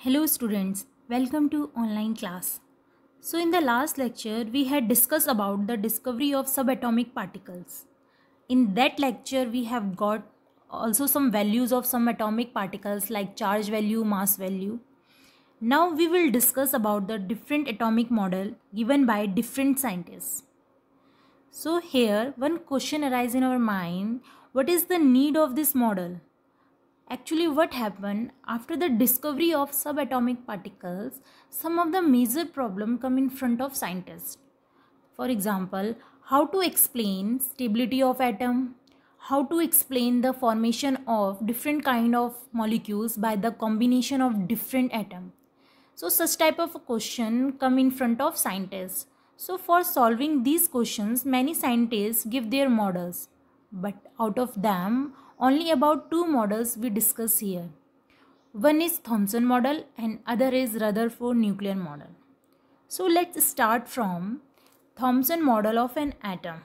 Hello students, welcome to online class. So in the last lecture, we had discussed about the discovery of subatomic particles. In that lecture, we have got also some values of some atomic particles like charge value, mass value. Now we will discuss about the different atomic model given by different scientists. So here, one question arises in our mind, what is the need of this model? Actually, what happened after the discovery of subatomic particles, some of the major problems come in front of scientists. For example, how to explain stability of atom, how to explain the formation of different kind of molecules by the combination of different atom. So such type of question come in front of scientists. So for solving these questions, many scientists give their models. But out of them, only about two models we discuss here. One is Thomson model and other is Rutherford nuclear model. So let's start from Thomson model of an atom.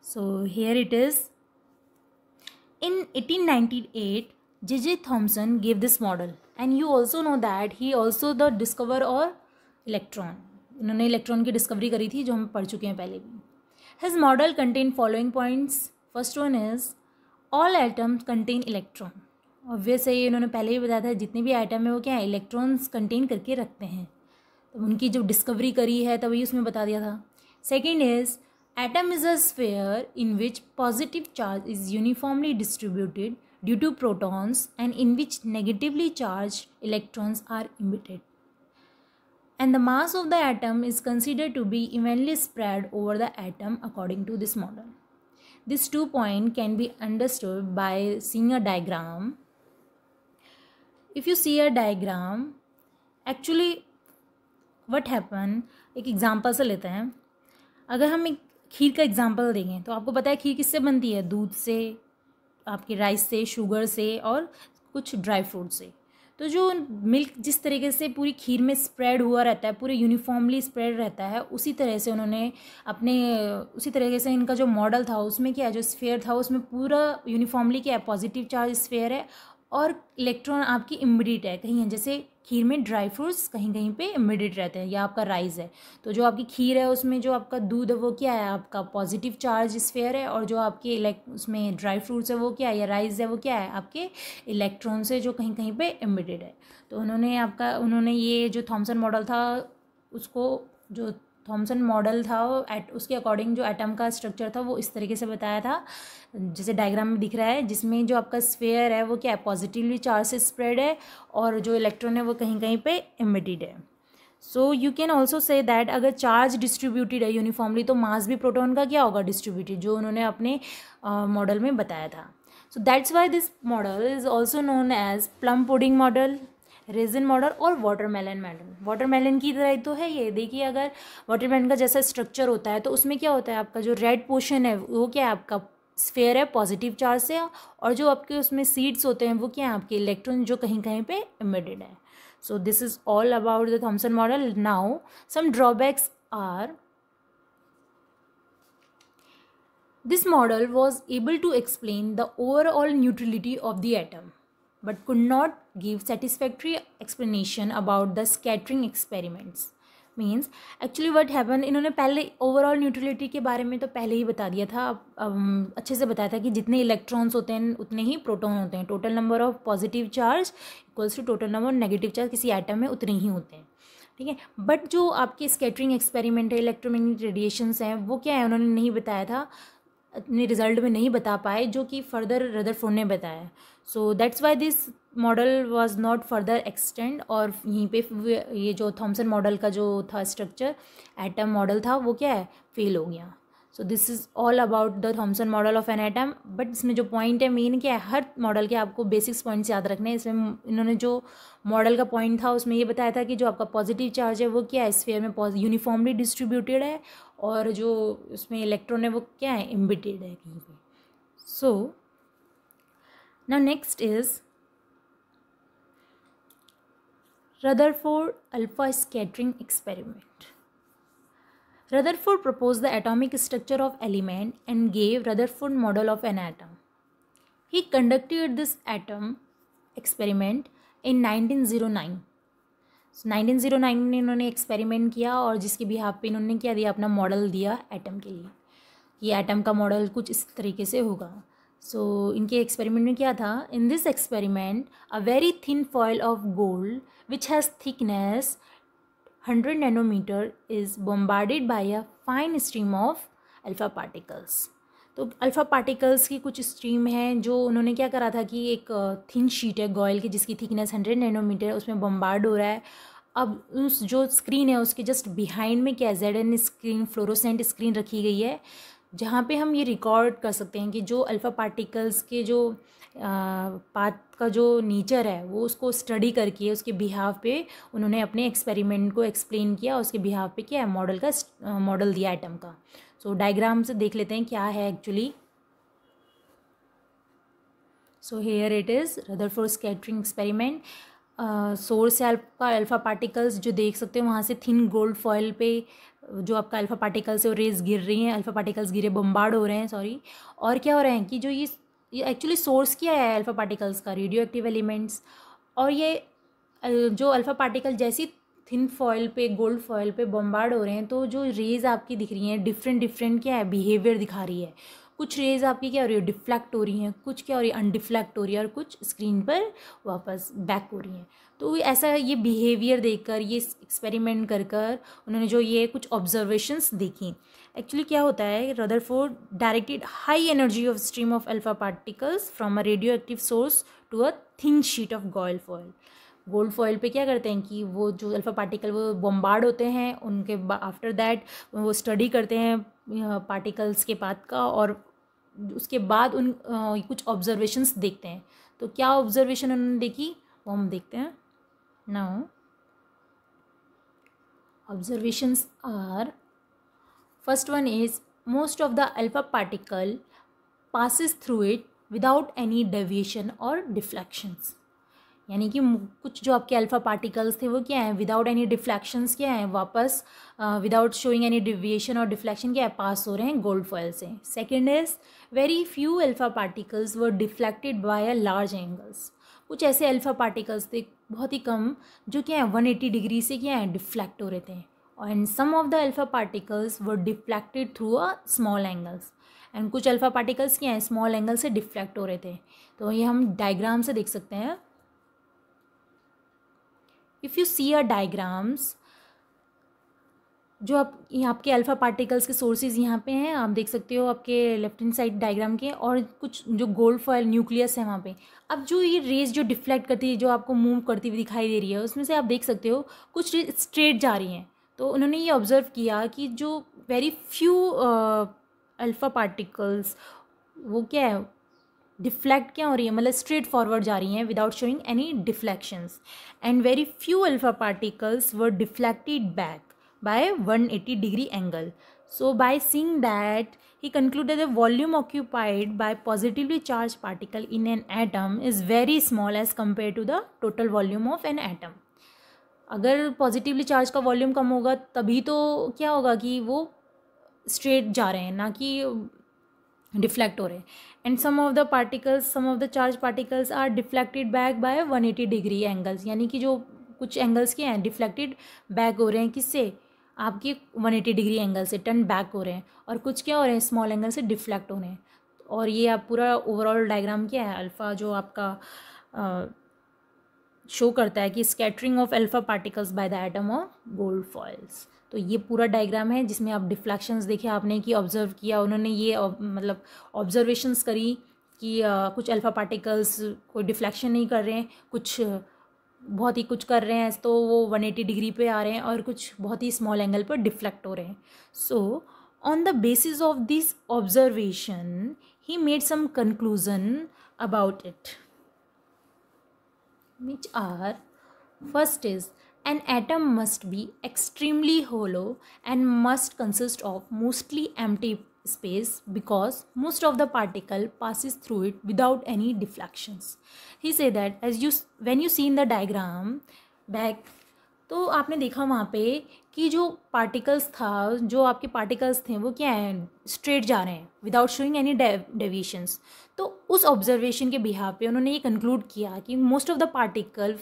So here it is. In 1898, J.J. Thomson gave this model and you also know that he also the discover और electron. इन्होंने electron की discovery करी थी जो हम पढ़ चुके हैं पहले भी. His model contained following points. First one is all atoms contain electron obvious है ये इन्होंने पहले ही बताया था जितने भी आइटम है वो क्या है इलेक्ट्रॉन्स कंटेन करके रखते हैं तो उनकी जो डिस्कवरी करी है तभी उसमें बता दिया था second is atom is a sphere in which positive charge is uniformly distributed due to protons and in which negatively charge electrons are embedded and the mass of the atom is consider to be evenly spread over the atom according to this model These two points can be understood by seeing a diagram. If you see a diagram, actually what happen एक example से लेते हैं अगर हम एक खीर का example देंगे तो आपको पता है खीर किससे बनती है दूध से आपके राइस से शुगर से और कुछ ड्राई फ्रूट से तो जो मिल्क जिस तरीके से पूरी खीर में स्प्रेड हुआ रहता है पूरे यूनिफॉर्मली स्प्रेड रहता है उसी तरह से उन्होंने अपने उसी तरीके से इनका जो मॉडल था उसमें क्या जो स्फेयर था उसमें पूरा यूनिफॉर्मली क्या है पॉजिटिव चार्ज स्फेयर है और इलेक्ट्रॉन आपकी इमिडिएट है कहीं है जैसे खीर में ड्राई फ्रूट्स कहीं कहीं पे इमिडिट रहते हैं या आपका राइस है तो जो आपकी खीर है उसमें जो आपका दूध है वो क्या है आपका पॉजिटिव चार्ज स्फेयर है और जो आपके इलेक्ट उसमें ड्राई फ्रूट्स है वो क्या है या राइस है वो क्या है आपके इलेक्ट्रॉन से जो कहीं कहीं पर इमिडिट है तो उन्होंने आपका उन्होंने ये जो थॉम्सन मॉडल था उसको जो थॉमसन मॉडल था एट उसके अकॉर्डिंग जो एटम का स्ट्रक्चर था वो इस तरीके से बताया था जैसे डायग्राम में दिख रहा है जिसमें जो आपका स्फेयर है वो क्या है पॉजिटिवली चार्ज से स्प्रेड है और जो इलेक्ट्रॉन है वो कहीं कहीं पे इमिटेड है so you can also say that अगर चार्ज डिस्ट्रीब्यूटेड है यूनिफॉर्मली तो मास भी प्रोटोन का क्या होगा डिस्ट्रीब्यूटेड जो उन्होंने अपने मॉडल uh, में बताया था so that's why this model is also known as plum pudding model raisin model और वाटरमेलन मेलन वाटरमेलन की तरह तो है ये देखिए अगर वाटरमेलन का जैसा स्ट्रक्चर होता है तो उसमें क्या होता है आपका जो रेड पोशन है वो क्या है आपका स्फेयर है पॉजिटिव चार्ज से और जो आपके उसमें सीड्स होते हैं वो क्या है आपके इलेक्ट्रॉन जो कहीं कहीं पे इमेडेड है so this is all about the Thomson model now some drawbacks are this model was able to explain the overall neutrality of the atom but could not give satisfactory explanation about the scattering experiments means actually what happen इन्होंने पहले overall neutrality के बारे में तो पहले ही बता दिया था अच्छे से बताया था कि जितने इलेक्ट्रॉन्स होते हैं उतने ही प्रोटोन होते हैं total number of positive charge equals to total number negative charge किसी आइटम में उतने ही होते हैं ठीक है बट जो आपके स्केटरिंग एक्सपेरिमेंट है इलेक्ट्रोमैग्नेटिक रेडिएशंस हैं वो क्या है उन्होंने नहीं बताया था अपने रिजल्ट में नहीं बता पाए जो कि फर्दर फोन ने बताया so that's why this model was not further extend और यहीं पे ये जो थॉमसन मॉडल का जो था स्ट्रक्चर एटम मॉडल था वो क्या है फेल हो गया so this is all about the Thomson model of an atom but इसमें जो पॉइंट है मेन क्या है हर मॉडल के आपको बेसिक्स पॉइंट्स याद रखने हैं इसमें इन्होंने जो मॉडल का पॉइंट था उसमें ये बताया था कि जो आपका पॉजिटिव चार्ज है वो क्या है स्फेयर में यूनिफॉर्मली डिस्ट्रीब्यूटेड है और जो उसमें इलेक्ट्रॉन है वो क्या है इम्बिटेड है कहीं पर सो now next is Rutherford alpha scattering experiment. Rutherford proposed the atomic structure of element and gave Rutherford model of an atom. He conducted this atom experiment in 1909. So, 1909 में इन्होंने एक्सपेरिमेंट किया और जिसके भी बिहाफ पे इन्होंने क्या दिया अपना मॉडल दिया एटम के लिए ये एटम का मॉडल कुछ इस तरीके से होगा सो so, इनके एक्सपेरिमेंट में क्या था in this experiment a very thin foil of gold which has thickness hundred nanometre is bombarded by a fine stream of alpha particles तो अल्फ़ा पार्टिकल्स की कुछ स्ट्रीम हैं जो उन्होंने क्या करा था कि एक थिन शीट है गॉयल की जिसकी थिकनेस हंड्रेड नैनोमीटर है उसमें बम्बार्ड हो रहा है अब उस जो स्क्रीन है उसके जस्ट बिहाइंड में क्या Z N screen fluorescent screen रखी गई है जहाँ पे हम ये रिकॉर्ड कर सकते हैं कि जो अल्फ़ा पार्टिकल्स के जो पाथ का जो नेचर है वो उसको स्टडी करके उसके बिहाव पे उन्होंने अपने एक्सपेरिमेंट को एक्सप्लेन किया उसके बिहाव पे क्या है मॉडल का मॉडल दिया आइटम का सो so, डायग्राम से देख लेते हैं क्या है actually so here it is rather for scattering experiment source एल्फ का अल्फ़ा पार्टिकल्स जो देख सकते हो वहाँ से थिन गोल्ड फॉयल पे जो आपका अल्फ़ा पार्टिकल्स है वो रेज गिर रही हैं अल्फ़ा पार्टिकल्स गिरे बम्बार्ड हो रहे हैं सॉरी और क्या हो रहे हैं कि जो ये ये एक्चुअली सोर्स क्या है अल्फ़ा पार्टिकल्स का रेडियो एक्टिव एलिमेंट्स और ये जो अल्फ़ा पार्टिकल जैसी थिन फॉयल पे गोल्ड फॉयल पे बम्बार्ड हो रहे हैं तो जो रेज आपकी दिख रही हैं डिफरेंट डिफरेंट क्या है बिहेवियर दिखा रही है कुछ रेज़ आपकी क्या हो रही है डिफ्लेक्ट हो रही हैं कुछ क्या हो रही है अनडिफ्लेक्ट हो रही है और कुछ स्क्रीन पर वापस बैक हो रही हैं तो ऐसा ये बिहेवियर देखकर ये एक्सपेरिमेंट कर कर उन्होंने जो ये कुछ ऑब्जर्वेशंस देखी एक्चुअली क्या होता है Rutherford directed high energy of stream of alpha particles from a radio active source to a thin sheet of gold foil gold foil पे क्या करते हैं कि वो जो अल्फ़ा पार्टिकल वो बॉम्बार्ड होते हैं उनके आफ्टर दैट वो स्टडी करते हैं पार्टिकल्स के पात का और उसके बाद उन आ, कुछ ऑब्जर्वेशंस देखते हैं तो क्या ऑब्जर्वेशन उन्होंने देखी वो हम देखते हैं now observations are first one is most of the alpha particle passes through it without any deviation और डिफ्लेक्शंस यानी कि कुछ जो आपके अल्फ़ा पार्टिकल्स थे वो क्या हैं विदाउट एनी डिफ्लैक्शंस क्या हैं वापस विदाउट शोइंग एनी डिविएशन और डिफ्लैक्शन क्या है पास हो रहे हैं गोल्ड फॉयल से second is very few alpha particles were deflected by a large angles कुछ ऐसे अल्फ़ा पार्टिकल्स थे बहुत ही कम जो क्या है वन एटी डिग्री से क्या है डिफ्लैक्ट हो रहे थे and some of the alpha particles were deflected through a small angles and कुछ अल्फ़ा पार्टिकल्स क्या हैं स्मॉल एंगल से डिफ्लेक्ट हो रहे थे तो ये हम डायग्राम से देख सकते हैं if you see our diagrams जो आप यहाँ आपके अल्फ़ा पार्टिकल्स के सोर्सेज यहाँ पे हैं आप देख सकते हो आपके लेफ्ट हैंड साइड डायग्राम के और कुछ जो गोल्ड फॉयल न्यूक्लियस है वहाँ पे अब जो ये रेज जो डिफ्लेक्ट करती है जो आपको मूव करती हुई दिखाई दे रही है उसमें से आप देख सकते हो कुछ स्ट्रेट जा रही हैं तो उन्होंने ये ऑब्ज़र्व किया कि जो वेरी फ्यू अल्फ़ा पार्टिकल्स वो क्या है डिफ्लेक्ट क्या हो रही है मतलब स्ट्रेट फॉरवर्ड जा रही हैं without showing any deflections and very few alpha particles were deflected back by 180 degree angle so by seeing that he concluded the volume occupied by positively charge particle in an atom is very small as compare to the total volume of an atom अगर positively charge का volume कम होगा तभी तो क्या होगा कि वो स्ट्रेट जा रहे हैं ना कि डिफ्लेक्ट हो रहे हैं and some of the particles some of the charge particles are deflected back by 180 degree angles यानी कि जो कुछ एंगल्स के हैं डिफ्लेक्टेड बैक हो रहे हैं किससे वन 180 डिग्री एंगल से टर्न बैक हो रहे हैं और कुछ क्या हो रहे हैं स्मॉल एंगल से डिफ्लेक्ट हो रहे हैं और ये आप पूरा ओवरऑल डायग्राम क्या है अल्फ़ा जो आपका आ, शो करता है कि scattering of alpha particles by the atom of gold foils तो ये पूरा डायग्राम है जिसमें आप डिफ्लैक्शंस देखे आपने कि ऑब्जर्व किया उन्होंने ये मतलब ऑब्जर्वेशंस करी कि आ, कुछ अल्फ़ा पार्टिकल्स कोई डिफ्लैक्शन नहीं कर रहे हैं कुछ बहुत ही कुछ कर रहे हैं तो वो वन एटी डिग्री पे आ रहे हैं और कुछ बहुत ही स्मॉल एंगल पर डिफ्लेक्ट हो रहे हैं so on the basis of this observation he made some conclusion about it which are first is An atom must be extremely hollow and must consist of mostly empty space because most of the particle passes through it without any deflections. He say that as you when you see in the diagram back तो आपने देखा वहाँ पे कि जो particles था जो आपके पार्टिकल्स थे वो क्या हैं स्ट्रेट जा रहे हैं विदाउट शोइंग एनी डेविएशंस तो उस ऑब्जर्वेशन के बिहाव पे उन्होंने ये कंक्लूड किया कि मोस्ट ऑफ द पार्टिकल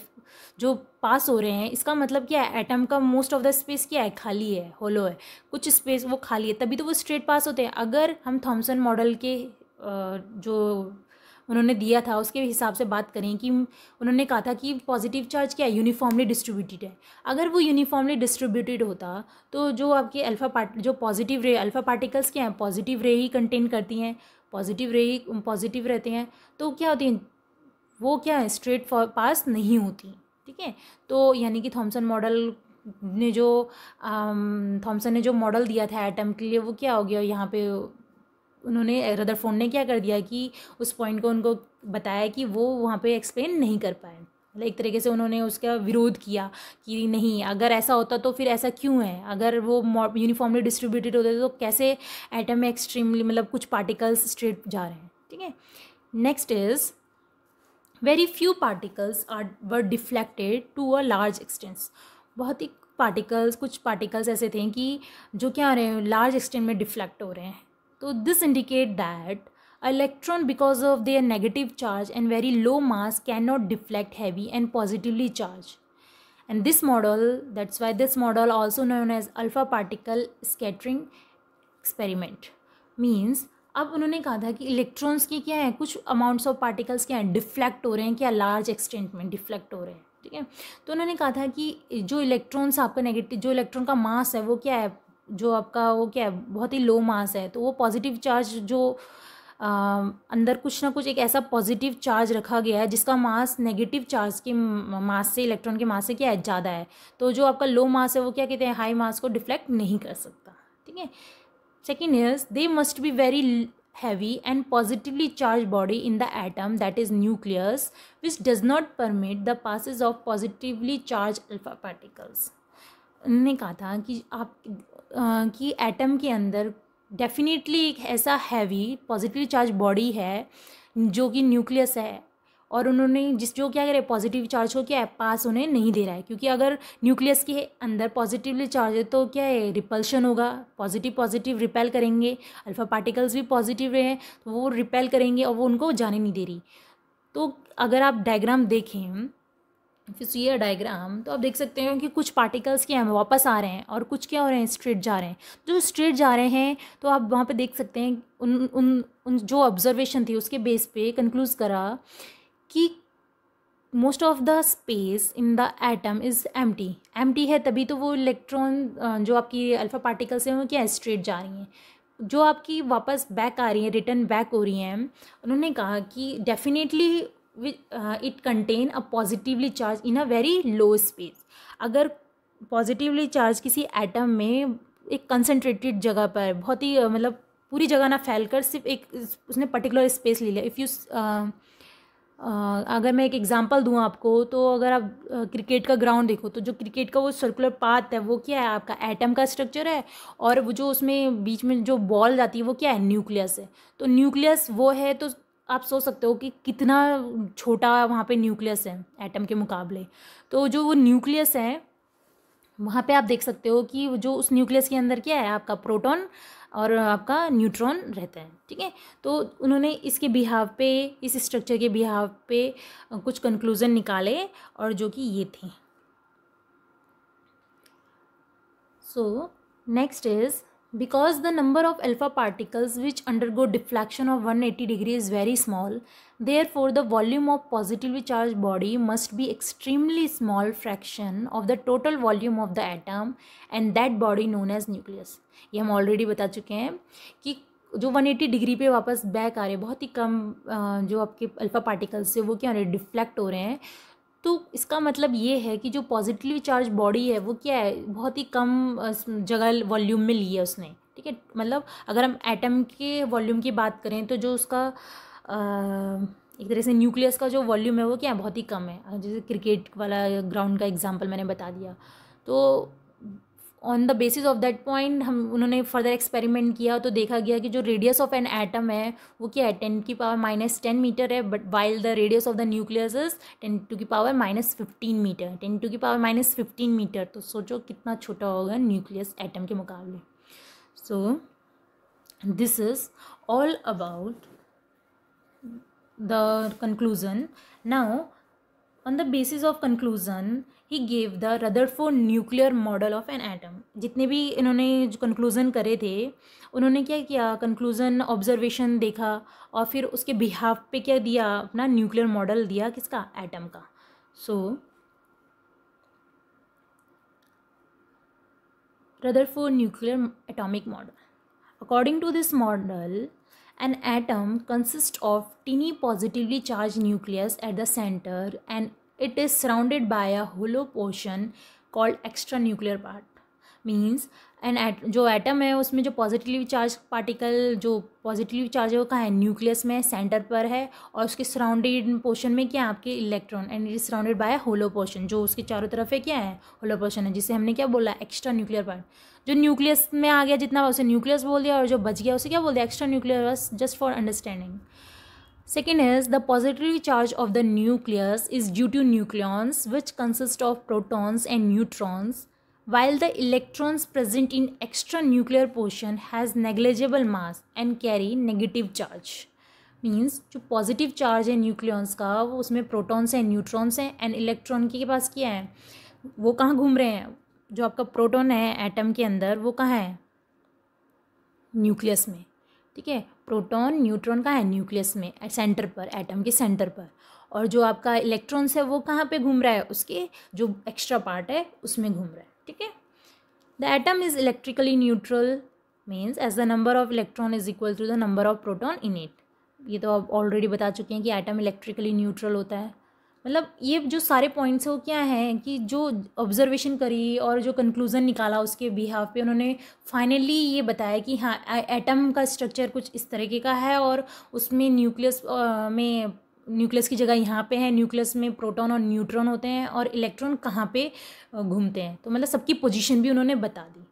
जो पास हो रहे हैं इसका मतलब क्या है एटम का मोस्ट ऑफ द स्पेस क्या है खाली है होलो है कुछ स्पेस वो खाली है तभी तो वो स्ट्रेट पास होते हैं अगर हम थॉमसन मॉडल के जो उन्होंने दिया था उसके हिसाब से बात करें कि उन्होंने कहा था कि पॉजिटिव चार्ज क्या है यूनिफॉर्मली डिस्ट्रीब्यूटेड है अगर वो यूनिफॉर्मली डिस्ट्रीब्यूटेड होता तो जो आपके अल्फ़ा पार्ट जो पॉजिटिव रे अल्फ़ा पार्टिकल्स क्या हैं पॉजिटिव रे ही कंटेन करती हैं पॉजिटिव रे ही पॉजिटिव रहते हैं तो क्या होती हैं वो क्या है स्ट्रेट पास नहीं होती ठीक है तो यानी कि थॉमसन मॉडल ने जो थॉमसन ने जो मॉडल दिया था एटम के लिए वो क्या हो गया यहाँ पे उन्होंने रदरफोन ने क्या कर दिया कि उस पॉइंट को उनको बताया कि वो वहाँ पे एक्सप्लेन नहीं कर पाए मतलब एक तरीके से उन्होंने उसका विरोध किया कि नहीं अगर ऐसा होता तो फिर ऐसा क्यों है अगर वो यूनिफॉर्मली डिस्ट्रीब्यूटेड होते तो कैसे एटम में एक्सट्रीमली मतलब कुछ पार्टिकल्स स्ट्रेट जा रहे हैं ठीक है next is very few particles are were deflected to a large extent बहुत ही पार्टिकल्स कुछ पार्टिकल्स ऐसे थे कि जो क्या आ रहे हैं लार्ज एक्सटेंट में डिफ्लेक्ट हो रहे हैं तो this indicate that electron because of their negative charge and very low mass can not deflect heavy and positively charge and this model that's why this model also known as alpha particle scattering experiment means अब उन्होंने कहा था कि electrons के क्या हैं कुछ amounts of particles क्या हैं डिफ्लेक्ट हो रहे हैं क्या लार्ज एक्सटेंट में डिफ्लेक्ट हो रहे हैं ठीक है तो उन्होंने कहा था कि जो इलेक्ट्रॉन्स आपका नेगेटिव जो इलेक्ट्रॉन का मास है वो क्या है जो आपका वो क्या है बहुत ही लो मास है तो वो पॉजिटिव चार्ज जो आ, अंदर कुछ ना कुछ एक ऐसा पॉजिटिव चार्ज रखा गया है जिसका मास नेगेटिव चार्ज के मास से इलेक्ट्रॉन के मास से क्या है ज़्यादा है तो जो आपका लो मास है वो क्या कहते हैं हाई मास को डिफ्लेक्ट नहीं कर सकता ठीक है second is they must be very heavy and positively charge body in the atom that is nucleus which does not permit the passes of positively charge alpha particles ने कहा था कि आप आ, कि एटम के अंदर डेफिनेटली एक ऐसा हैवी पॉजिटिव चार्ज बॉडी है जो कि न्यूक्लियस है और उन्होंने जिस जो क्या करे पॉजिटिव चार्ज को क्या पास उन्हें नहीं दे रहा है क्योंकि अगर न्यूक्लियस के अंदर पॉजिटिवली चार्ज है तो क्या है रिपल्शन होगा पॉजिटिव पॉजिटिव रिपेल करेंगे अल्फ़ा पार्टिकल्स भी पॉजिटिव रहे हैं तो वो रिपेल करेंगे और वो उनको जाने नहीं दे रही तो अगर आप डायग्राम देखें इफ़ ये डायग्राम तो आप देख सकते हैं कि कुछ पार्टिकल्स क्या हैं वापस आ रहे हैं और कुछ क्या हो रहे हैं स्ट्रेट जा रहे हैं तो जो स्ट्रेट जा रहे हैं तो आप वहाँ पे देख सकते हैं उन उन उन जो ऑब्जर्वेशन थी उसके बेस पे कंक्लूज करा कि most of the space in the atom is empty empty है तभी तो वो इलेक्ट्रॉन जो आपकी अल्फ़ा पार्टिकल्स हैं वो क्या स्ट्रेट जा रही हैं जो आपकी वापस बैक आ रही हैं रिटर्न बैक हो रही हैं उन्होंने कहा कि definitely it contain a positively charge in a very low space अगर पॉजिटिवली चार्ज किसी एटम में एक कंसनट्रेटेड जगह पर बहुत ही uh, मतलब पूरी जगह ना फैल कर सिर्फ एक उसने पर्टिकुलर स्पेस ले लिया इफ़ यू uh, uh, अगर मैं एक एग्जांपल दूं आपको तो अगर आप क्रिकेट का ग्राउंड देखो तो जो क्रिकेट का वो सर्कुलर पाथ है वो क्या है आपका एटम का स्ट्रक्चर है और वो जो उसमें बीच में जो बॉल जाती है वो क्या है न्यूक्लियस है तो न्यूक्लियस वो है तो आप सोच सकते हो कि कितना छोटा वहाँ पे न्यूक्लियस है एटम के मुकाबले तो जो वो न्यूक्लियस है वहाँ पे आप देख सकते हो कि जो उस न्यूक्लियस के अंदर क्या है आपका प्रोटॉन और आपका न्यूट्रॉन रहता है ठीक है तो उन्होंने इसके बिहाव पे इस स्ट्रक्चर के बिहाव पे कुछ कंक्लूज़न निकाले और जो कि ये थे so next is Because the number of alpha particles which undergo deflection of 180 degree is very small, therefore the volume of positively charged body must be extremely small fraction of the total volume of the atom and that body known as nucleus. ये हम already बता चुके हैं कि जो 180 degree पे वापस back आ रहे हैं बहुत ही कम जो आपके अल्फ़ा पार्टिकल्स से वो क्या हो रहे हैं डिफ्लेक्ट हो रहे हैं तो इसका मतलब ये है कि जो पॉजिटिवली चार्ज बॉडी है वो क्या है बहुत ही कम जगह वॉल्यूम में ली है उसने ठीक है मतलब अगर हम एटम के वॉल्यूम की बात करें तो जो उसका एक तरह से न्यूक्लियस का जो वॉल्यूम है वो क्या है बहुत ही कम है जैसे क्रिकेट वाला ग्राउंड का एग्जाम्पल मैंने बता दिया तो on the basis of that point हम उन्होंने फर्दर एक्सपेरिमेंट किया तो देखा गया कि जो रेडियस ऑफ एन एटम है वो क्या है टेन की पावर माइनस टेन मीटर है but while the radius of the nucleus is ten to की power minus fifteen meter ten to की पावर माइनस फिफ्टीन मीटर तो सोचो कितना छोटा होगा न्यूक्लियस एटम के मुकाबले so this is all about the conclusion now on the basis of conclusion he gave the Rutherford nuclear model of an atom जितने भी इन्होंने जो कंक्लूज़न करे थे उन्होंने क्या किया कंक्लूज़न ऑब्जर्वेशन देखा और फिर उसके बिहाव पे क्या दिया अपना न्यूक्लियर मॉडल दिया किसका एटम का so Rutherford nuclear atomic model according to this model an atom consist of tiny positively charge nucleus at the centre and it is surrounded by a hollow portion called nuclear part means an at जो atom है उसमें जो positively charge particle जो positively charge है वो कहाँ है nucleus में सेंटर पर है और उसके सराउंडेड पोर्शन में क्या है आपके electron and it is surrounded by hollow portion जो उसके चारों तरफ है क्या है होलो पोर्शन है जिसे हमने क्या बोला एक्स्ट्रा न्यूक्लियर पार्ट जो न्यूक्लियस में आ गया जितना उसे न्यूक्लियस बोल दिया और जो बच गया उसे क्या बोल दिया extra nuclear just for understanding Second is the positively charge of the nucleus is due to nucleons which consist of protons and neutrons while the electrons present in extranuclear portion has negligible mass and carry negative charge. Means जो positive charge है nucleons का वो उसमें protons हैं neutrons हैं and electron के पास क्या है वो कहाँ घूम रहे हैं जो आपका प्रोटॉन है एटम के अंदर वो कहाँ है न्यूक्लियस में ठीक है प्रोटॉन न्यूट्रॉन का है न्यूक्लियस में सेंटर पर एटम के सेंटर पर और जो आपका इलेक्ट्रॉन्स है वो कहाँ पे घूम रहा है उसके जो एक्स्ट्रा पार्ट है उसमें घूम रहा है ठीक है the atom is electrically neutral means as the number of electron is equal to the number of proton in it ये तो आप ऑलरेडी बता चुके हैं कि एटम इलेक्ट्रिकली न्यूट्रल होता है मतलब ये जो सारे पॉइंट्स हैं वो क्या हैं कि जो ऑब्जर्वेशन करी और जो कंक्लूज़न निकाला उसके बिहाव पे उन्होंने फाइनली ये बताया कि हाँ एटम का स्ट्रक्चर कुछ इस तरीके का है और उसमें न्यूक्लियस में न्यूक्लियस की जगह यहाँ पे है न्यूक्लियस में प्रोटॉन और न्यूट्रॉन होते हैं और इलेक्ट्रॉन कहाँ पे घूमते हैं तो मतलब सबकी पोजीशन भी उन्होंने बता दी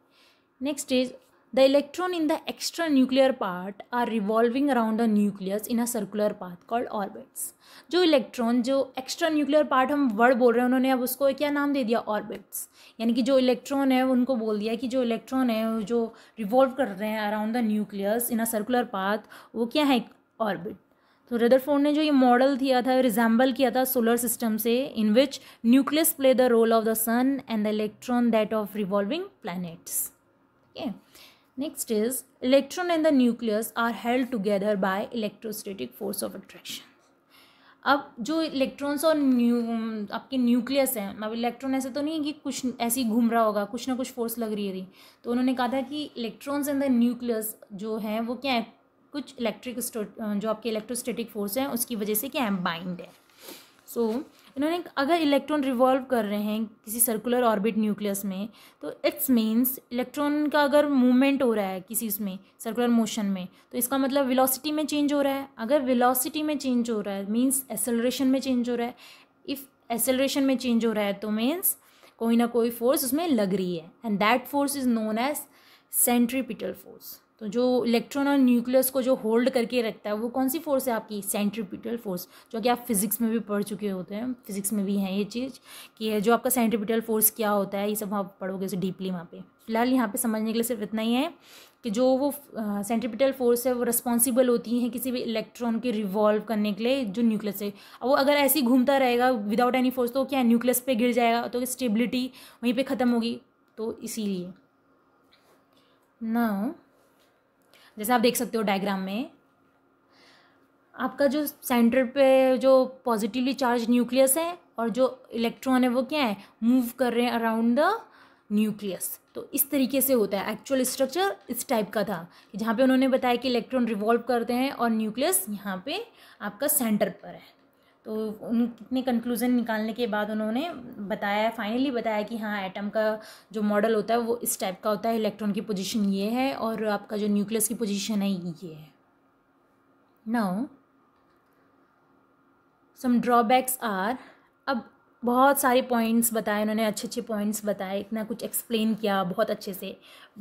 next is The electron in the nuclear part are revolving around the nucleus in a circular path called orbits. जो इलेक्ट्रॉन जो एक्स्ट्रा न्यूक्लियर पार्ट हम वर्ड बोल रहे हैं उन्होंने अब उसको क्या नाम दे दिया ऑर्बिट्स यानी कि जो इलेक्ट्रॉन है उनको बोल दिया कि जो इलेक्ट्रॉन है जो रिवॉल्व कर रहे हैं around the nucleus in a circular path वो क्या है ऑर्बिट तो रेदरफोर्ड ने जो ये मॉडल दिया था रिजेंबल किया था सोलर सिस्टम से in which nucleus play the role of the sun and the electron that of revolving planets ठीक है Next is electron and the nucleus are held together by electrostatic force of attraction. अब जो electrons और new um, आपके nucleus हैं अब electron ऐसे तो नहीं है कि कुछ ऐसे ही घूम रहा होगा कुछ ना कुछ फोर्स लग रही है तो उन्होंने कहा था कि इलेक्ट्रॉन्स एंड द न्यूक्लियस जो हैं वो क्या है कुछ इलेक्ट्रिक जो आपके इलेक्ट्रोस्टेटिक फोर्स हैं उसकी वजह से क्या है बाइंड है सो so, इन्होंने अगर इलेक्ट्रॉन रिवॉल्व कर रहे हैं किसी सर्कुलर ऑर्बिट न्यूक्लियस में तो इट्स मीन्स इलेक्ट्रॉन का अगर मूवमेंट हो रहा है किसी उसमें सर्कुलर मोशन में तो इसका मतलब वेलोसिटी में चेंज हो रहा है अगर वेलोसिटी में चेंज हो रहा है मीन्स एसेलरेशन में चेंज हो रहा है इफ़ एसेलरेशन में चेंज हो रहा है तो मीन्स कोई ना कोई फोर्स उसमें लग रही है and that force is known as centripetal force तो जो इलेक्ट्रॉन और न्यूक्लियस को जो होल्ड करके रखता है वो कौन सी फोर्स है आपकी सेंट्रिपिटल फोर्स जो कि आप फिजिक्स में भी पढ़ चुके होते हैं फिजिक्स में भी हैं ये चीज़ कि जो आपका सेंट्रिपिटल फोर्स क्या होता है ये सब आप पढ़ोगे से डीपली वहाँ पे फिलहाल यहाँ पे समझने के लिए सिर्फ इतना ही है कि जो वो सेंट्रीपिटल फोर्स है वो रिस्पॉन्सिबल होती है किसी भी इलेक्ट्रॉन के रिवॉल्व करने के लिए जो न्यूक्लियस है वो अगर ऐसे ही घूमता रहेगा विदाउट एनी फोर्स तो क्या न्यूक्लियस पे गिर जाएगा तो स्टेबिलिटी वहीं पर ख़त्म होगी तो इसीलिए ना जैसे आप देख सकते हो डायग्राम में आपका जो सेंटर पे जो पॉजिटिवली चार्ज न्यूक्लियस है और जो इलेक्ट्रॉन है वो क्या है मूव कर रहे हैं अराउंड द न्यूक्लियस तो इस तरीके से होता है एक्चुअल स्ट्रक्चर इस टाइप का था जहाँ पे उन्होंने बताया कि इलेक्ट्रॉन रिवॉल्व करते हैं और न्यूक्लियस यहाँ पे आपका सेंटर पर है तो उन कितने कंक्लूज़न निकालने के बाद उन्होंने बताया फाइनली बताया कि हाँ एटम का जो मॉडल होता है वो इस टाइप का होता है इलेक्ट्रॉन की पोजीशन ये है और आपका जो न्यूक्लियस की पोजीशन है ये है नाउ सम ड्रॉबैक्स आर अब बहुत सारे पॉइंट्स बताए उन्होंने अच्छे अच्छे पॉइंट्स बताए इतना कुछ एक्सप्लेन किया बहुत अच्छे से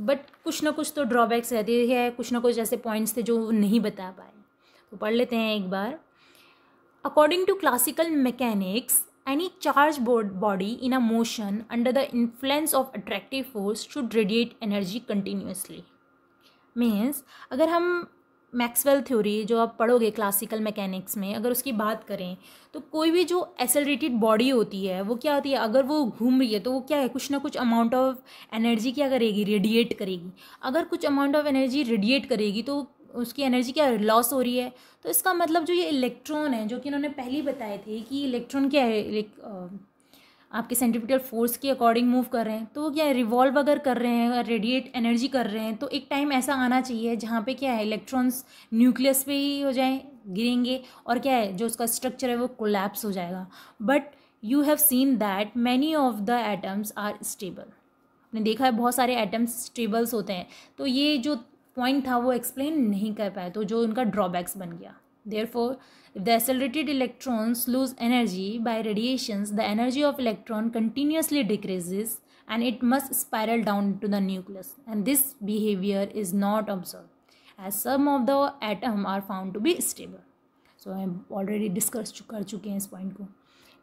बट कुछ ना कुछ तो ड्रॉबैक्स रहते है कुछ ना कुछ ऐसे पॉइंट्स थे जो नहीं बता पाए तो पढ़ लेते हैं एक बार According to classical mechanics, any charged body in a motion under the influence of attractive force should radiate energy continuously. मीन्स अगर हम मैक्सवेल थ्योरी जो आप पढ़ोगे क्लासिकल मैकेनिक्स में अगर उसकी बात करें तो कोई भी जो एसेलरेटेड बॉडी होती है वो क्या होती है अगर वो घूम रही है तो वो क्या है कुछ ना कुछ अमाउंट ऑफ एनर्जी क्या करेगी रेडिएट करेगी अगर कुछ अमाउंट ऑफ एनर्जी रेडिएट करेगी तो उसकी एनर्जी क्या लॉस हो रही है तो इसका मतलब जो ये इलेक्ट्रॉन है जो कि इन्होंने पहले ही बताए थे कि इलेक्ट्रॉन क्या है आपके सेंट्रीपिटल फोर्स के अकॉर्डिंग मूव कर रहे हैं तो वो क्या रिवॉल्व अगर कर रहे हैं रेडिएट एनर्जी कर रहे हैं तो एक टाइम ऐसा आना चाहिए जहाँ पे क्या है इलेक्ट्रॉन्स न्यूक्लियस पे ही हो जाएं गिरेंगे और क्या है जो उसका स्ट्रक्चर है वो कोलैप्स हो जाएगा but you have seen that many of the atoms are stable आपने देखा है बहुत सारे एटम्स स्टेबल्स होते हैं तो ये जो पॉइंट था वो एक्सप्लेन नहीं कर पाए तो जो उनका ड्रॉबैक्स बन गया therefore if the accelerated electrons lose energy by radiations the energy of electron continuously decreases and it must spiral down to the nucleus and this behaviour is not observe as some of the atom are found to be stable so I already discuss कर चुके हैं इस point को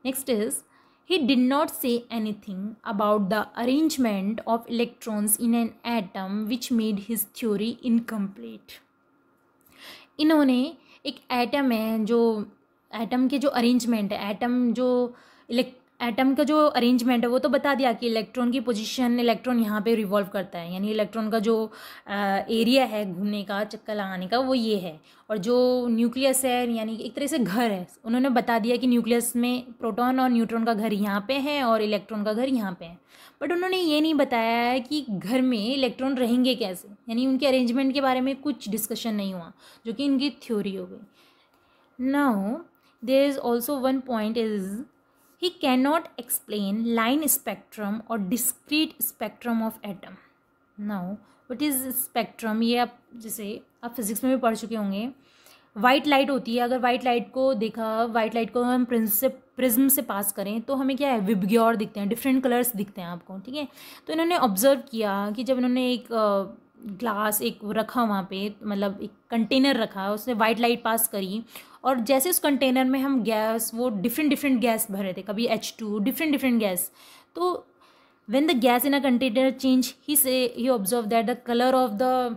next is he did not say anything about the arrangement of electrons in an atom which made his theory incomplete इन्होंने एक atom है जो atom के जो अरेंजमेंट है एटम जो इलेक्ट एटम का जो अरेंजमेंट है वो तो बता दिया कि इलेक्ट्रॉन की पोजीशन इलेक्ट्रॉन यहाँ पे रिवॉल्व करता है यानी इलेक्ट्रॉन का जो एरिया है घूमने का चक्कर लगाने का वो ये है और जो न्यूक्लियस है यानी एक तरह से घर है उन्होंने बता दिया कि न्यूक्लियस में प्रोटॉन और न्यूट्रॉन का घर यहाँ पे है और इलेक्ट्रॉन का घर यहाँ पे है बट उन्होंने ये नहीं बताया है कि घर में इलेक्ट्रॉन रहेंगे कैसे यानी उनके अरेंजमेंट के बारे में कुछ डिस्कशन नहीं हुआ जो कि इनकी थ्योरी हो गई now there is also one point is he can not explain line spectrum और discrete spectrum of atom now what is spectrum ये आप जैसे आप फिजिक्स में भी पढ़ चुके होंगे वाइट लाइट होती है अगर वाइट लाइट को देखा वाइट लाइट को हम प्रिंस से प्रिज्म से पास करें तो हमें क्या है विबग्योर दिखते हैं डिफरेंट कलर्स दिखते हैं आपको ठीक है तो इन्होंने ऑब्जर्व किया कि जब इन्होंने एक ग्लास एक रखा वहाँ पे मतलब एक कंटेनर रखा उसने वाइट लाइट पास करी और जैसे उस कंटेनर में हम गैस वो डिफरेंट डिफरेंट गैस भरे थे कभी H two different different gas तो when the gas in a container change he से he observe that the colour of the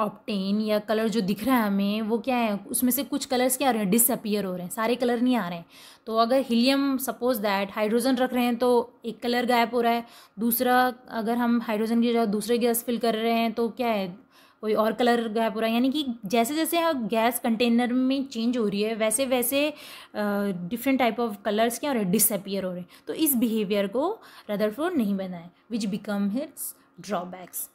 ऑप्टेन या कलर जो दिख रहा है हमें वो क्या है उसमें से कुछ कलर्स क्या हो रहे हैं डिसअपियर हो रहे हैं सारे कलर नहीं आ रहे हैं तो अगर हीलियम सपोज दैट हाइड्रोजन रख रहे हैं तो एक कलर गायब हो रहा है दूसरा अगर हम हाइड्रोजन की जगह दूसरे गैस फिल कर रहे हैं तो क्या है कोई और कलर गायब हो रहा है यानी कि जैसे जैसे गैस कंटेनर में चेंज हो रही है वैसे वैसे डिफरेंट टाइप ऑफ कलर्स क्या हो रहे हैं डिसअपियर हो रहे हैं तो इस बिहेवियर को रदरफोर नहीं बनाए which become its drawbacks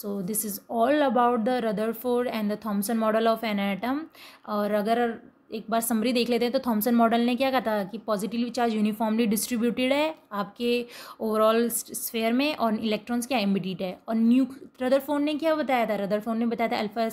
so this is all about the Rutherford and the Thomson model of an atom और अगर एक बार समरी देख लेते हैं तो थॉम्सन मॉडल ने क्या कहा था कि पॉजिटिवली चार्ज यूनिफॉर्मली डिस्ट्रीब्यूटेड है आपके ओवरऑल स्फेयर में और इलेक्ट्रॉन्स क्या एम्बिडेड है और न्यू रदरफोन ने क्या बताया था रदरफोन ने बताया था अल्फा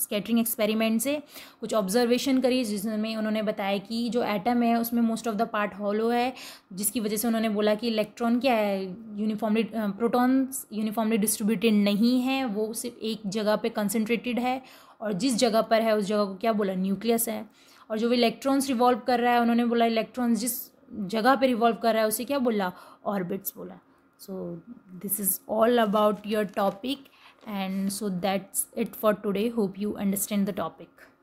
स्केटरिंग एक्सपेरिमेंट से कुछ ऑब्जर्वेशन करी जिसमें उन्होंने बताया कि जो एटम है उसमें most of the part hollow है जिसकी वजह से उन्होंने बोला कि इलेक्ट्रॉन क्या है यूनिफॉर्मली प्रोटॉन्स यूनिफॉर्मली डिस्ट्रीब्यूटेड नहीं है वो सिर्फ एक जगह पे कंसनट्रेटेड है और जिस जगह पर है उस जगह को क्या बोला न्यूक्लियस है और जो इलेक्ट्रॉन्स रिवॉल्व कर रहा है उन्होंने बोला इलेक्ट्रॉन्स जिस जगह पर रिवॉल्व कर रहा है उसे क्या बोला ऑर्बिट्स बोला so this is all about your topic and so that's it for today hope you understand the topic